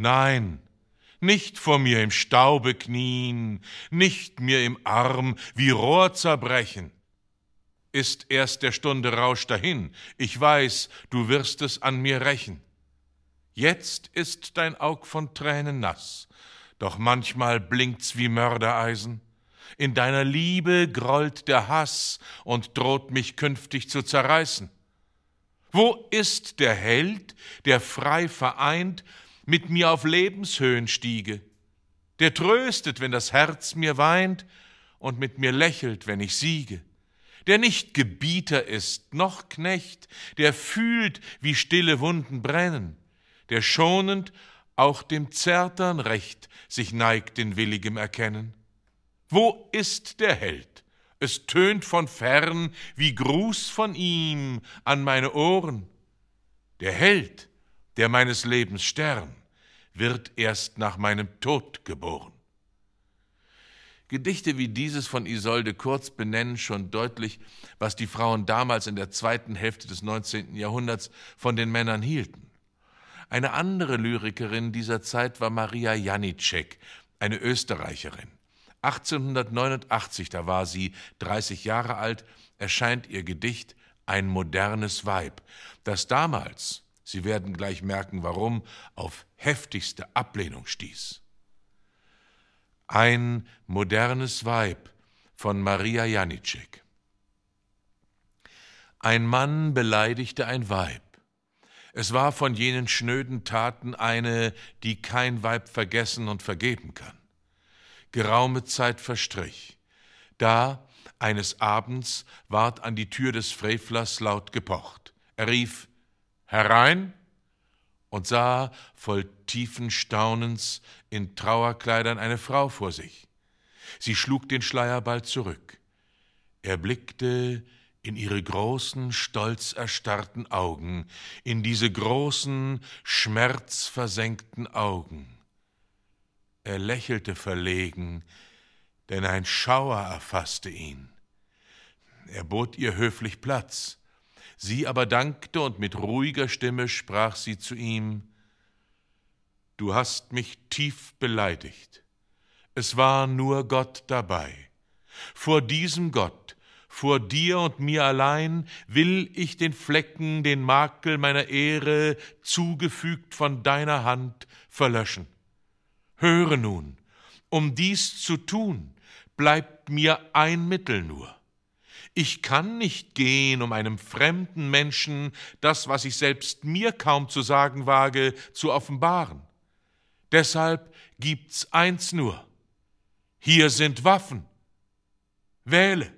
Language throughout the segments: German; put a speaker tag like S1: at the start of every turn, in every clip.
S1: Nein, nicht vor mir im Staube knien, nicht mir im Arm wie Rohr zerbrechen. Ist erst der Stunde Rausch dahin, ich weiß, du wirst es an mir rächen. Jetzt ist dein Aug von Tränen nass, doch manchmal blinkt's wie Mördereisen. In deiner Liebe grollt der Hass und droht mich künftig zu zerreißen. Wo ist der Held, der frei vereint mit mir auf Lebenshöhen stiege, der tröstet, wenn das Herz mir weint und mit mir lächelt, wenn ich siege, der nicht Gebieter ist noch Knecht, der fühlt, wie stille Wunden brennen, der schonend auch dem Zertern recht sich neigt in willigem Erkennen. Wo ist der Held? Es tönt von fern wie Gruß von ihm an meine Ohren. Der Held, der meines Lebens Stern wird erst nach meinem Tod geboren. Gedichte wie dieses von Isolde Kurz benennen schon deutlich, was die Frauen damals in der zweiten Hälfte des 19. Jahrhunderts von den Männern hielten. Eine andere Lyrikerin dieser Zeit war Maria Janicek, eine Österreicherin. 1889, da war sie 30 Jahre alt, erscheint ihr Gedicht Ein modernes Weib, das damals Sie werden gleich merken, warum, auf heftigste Ablehnung stieß. Ein modernes Weib von Maria Janicek. Ein Mann beleidigte ein Weib. Es war von jenen schnöden Taten eine, die kein Weib vergessen und vergeben kann. Geraume Zeit verstrich. Da, eines Abends, ward an die Tür des Frevlers laut gepocht. Er rief, herein und sah voll tiefen Staunens in Trauerkleidern eine Frau vor sich. Sie schlug den Schleier bald zurück. Er blickte in ihre großen, stolz erstarrten Augen, in diese großen, schmerzversenkten Augen. Er lächelte verlegen, denn ein Schauer erfasste ihn. Er bot ihr höflich Platz. Sie aber dankte und mit ruhiger Stimme sprach sie zu ihm, Du hast mich tief beleidigt. Es war nur Gott dabei. Vor diesem Gott, vor dir und mir allein will ich den Flecken, den Makel meiner Ehre, zugefügt von deiner Hand, verlöschen. Höre nun, um dies zu tun, bleibt mir ein Mittel nur ich kann nicht gehen, um einem fremden Menschen das, was ich selbst mir kaum zu sagen wage, zu offenbaren. Deshalb gibt's eins nur. Hier sind Waffen. Wähle.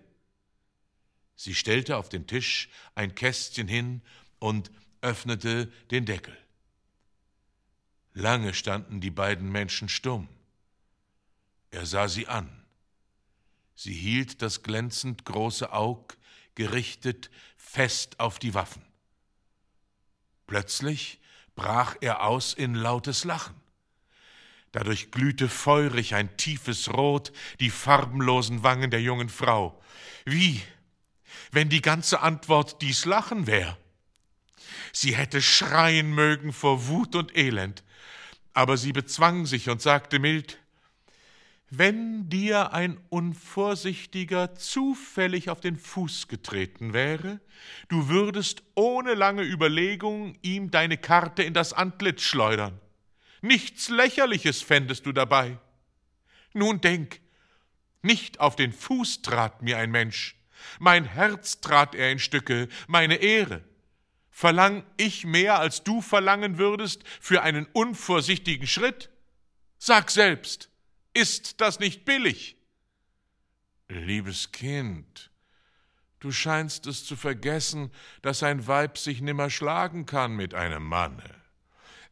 S1: Sie stellte auf den Tisch ein Kästchen hin und öffnete den Deckel. Lange standen die beiden Menschen stumm. Er sah sie an. Sie hielt das glänzend große Aug gerichtet fest auf die Waffen. Plötzlich brach er aus in lautes Lachen. Dadurch glühte feurig ein tiefes Rot die farbenlosen Wangen der jungen Frau. Wie, wenn die ganze Antwort dies Lachen wär? Sie hätte schreien mögen vor Wut und Elend, aber sie bezwang sich und sagte mild wenn dir ein Unvorsichtiger zufällig auf den Fuß getreten wäre, du würdest ohne lange Überlegung ihm deine Karte in das Antlitz schleudern. Nichts Lächerliches fändest du dabei. Nun denk, nicht auf den Fuß trat mir ein Mensch, mein Herz trat er in Stücke, meine Ehre. Verlang ich mehr, als du verlangen würdest, für einen unvorsichtigen Schritt? Sag selbst, ist das nicht billig? Liebes Kind, du scheinst es zu vergessen, dass ein Weib sich nimmer schlagen kann mit einem Manne.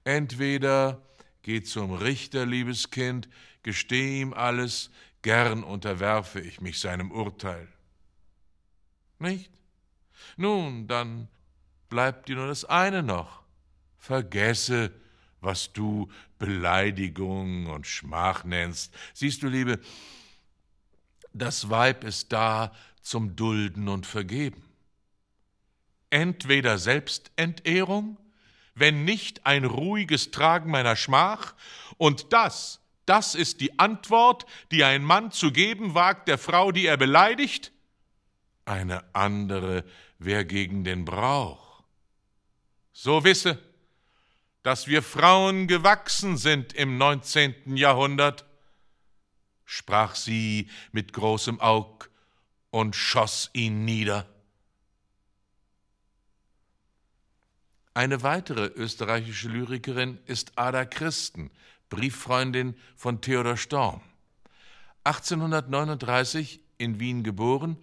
S1: Entweder geh zum Richter, liebes Kind, gesteh ihm alles, gern unterwerfe ich mich seinem Urteil. Nicht? Nun, dann bleibt dir nur das eine noch. Vergesse, was du Beleidigung und Schmach nennst. Siehst du, Liebe, das Weib ist da zum Dulden und Vergeben. Entweder Selbstentehrung, wenn nicht ein ruhiges Tragen meiner Schmach, und das, das ist die Antwort, die ein Mann zu geben wagt der Frau, die er beleidigt, eine andere wer gegen den Brauch. So wisse, dass wir Frauen gewachsen sind im 19. Jahrhundert, sprach sie mit großem Aug und schoss ihn nieder. Eine weitere österreichische Lyrikerin ist Ada Christen, Brieffreundin von Theodor Storm. 1839 in Wien geboren,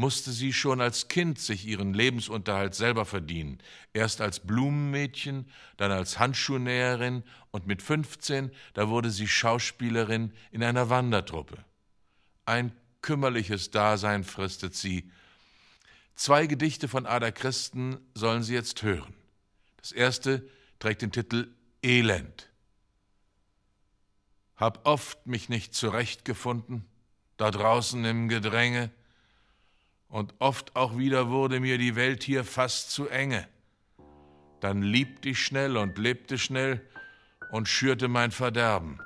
S1: musste sie schon als Kind sich ihren Lebensunterhalt selber verdienen, erst als Blumenmädchen, dann als Handschuhnäherin und mit 15, da wurde sie Schauspielerin in einer Wandertruppe. Ein kümmerliches Dasein fristet sie. Zwei Gedichte von Ada Christen sollen Sie jetzt hören. Das erste trägt den Titel Elend. Hab oft mich nicht zurechtgefunden, da draußen im Gedränge, und oft auch wieder wurde mir die Welt hier fast zu enge. Dann liebte ich schnell und lebte schnell und schürte mein Verderben.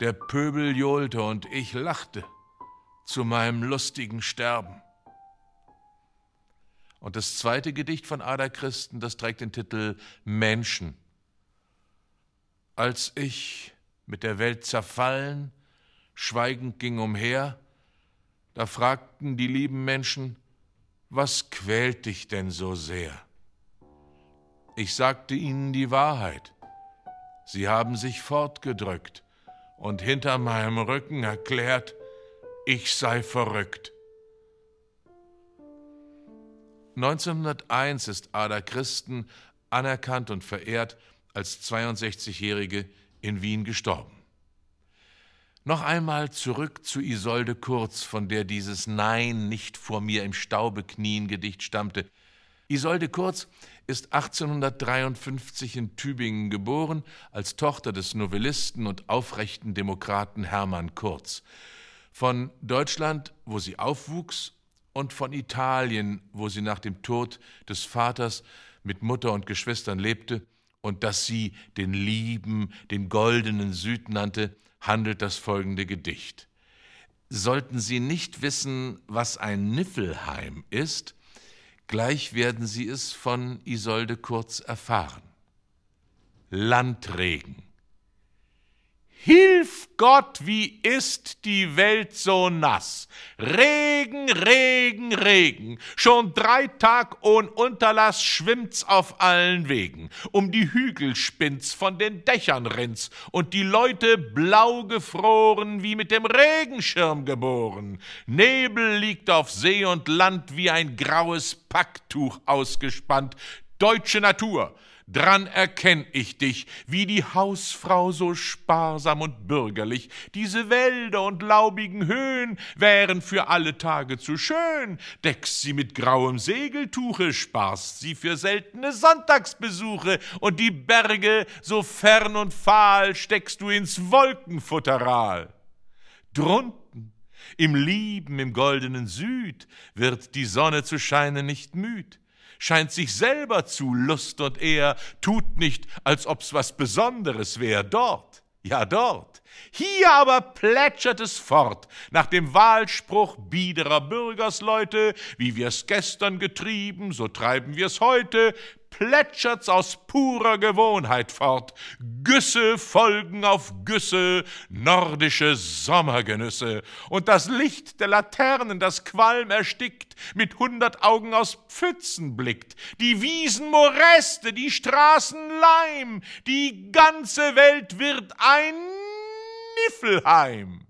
S1: Der Pöbel johlte und ich lachte zu meinem lustigen Sterben. Und das zweite Gedicht von Ada Christen, das trägt den Titel Menschen. Als ich mit der Welt zerfallen, schweigend ging umher, da fragten die lieben Menschen, was quält dich denn so sehr? Ich sagte ihnen die Wahrheit. Sie haben sich fortgedrückt und hinter meinem Rücken erklärt, ich sei verrückt. 1901 ist Ada Christen anerkannt und verehrt als 62-Jährige in Wien gestorben. Noch einmal zurück zu Isolde Kurz, von der dieses Nein nicht vor mir im Staube knien Gedicht stammte. Isolde Kurz ist 1853 in Tübingen geboren, als Tochter des Novellisten und aufrechten Demokraten Hermann Kurz. Von Deutschland, wo sie aufwuchs, und von Italien, wo sie nach dem Tod des Vaters mit Mutter und Geschwistern lebte und das sie den lieben, den goldenen Süd nannte, handelt das folgende Gedicht. Sollten Sie nicht wissen, was ein Niffelheim ist, gleich werden Sie es von Isolde Kurz erfahren. Landregen. Hilf Gott, wie ist die Welt so nass? Regen, Regen, Regen. Schon drei Tag ohn Unterlass schwimmt's auf allen Wegen. Um die Hügel spinnt's, von den Dächern rinnt's und die Leute blau gefroren, wie mit dem Regenschirm geboren. Nebel liegt auf See und Land wie ein graues Packtuch ausgespannt. Deutsche Natur, Dran erkenn ich dich, wie die Hausfrau so sparsam und bürgerlich. Diese Wälder und laubigen Höhen wären für alle Tage zu schön. Deckst sie mit grauem Segeltuche, sparst sie für seltene Sonntagsbesuche. Und die Berge so fern und fahl steckst du ins Wolkenfutteral. Drunten im Lieben, im goldenen Süd wird die Sonne zu scheinen nicht müd scheint sich selber zu Lust und er tut nicht, als ob's was Besonderes wäre dort. Ja, dort. Hier aber plätschert es fort nach dem Wahlspruch biederer Bürgersleute, wie wir's gestern getrieben, so treiben wir's heute, plätschert's aus purer Gewohnheit fort. Güsse folgen auf Güsse, nordische Sommergenüsse. Und das Licht der Laternen, das Qualm erstickt, mit hundert Augen aus Pfützen blickt. Die Wiesen Moräste, die Straßen Leim, die ganze Welt wird ein Niffelheim.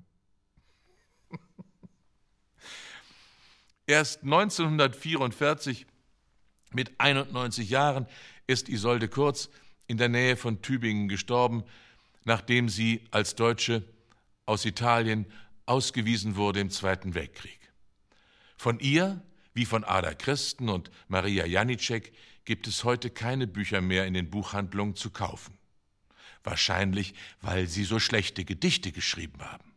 S1: Erst 1944 mit 91 Jahren ist Isolde Kurz in der Nähe von Tübingen gestorben, nachdem sie als Deutsche aus Italien ausgewiesen wurde im Zweiten Weltkrieg. Von ihr, wie von Ada Christen und Maria Janicek, gibt es heute keine Bücher mehr in den Buchhandlungen zu kaufen. Wahrscheinlich, weil sie so schlechte Gedichte geschrieben haben.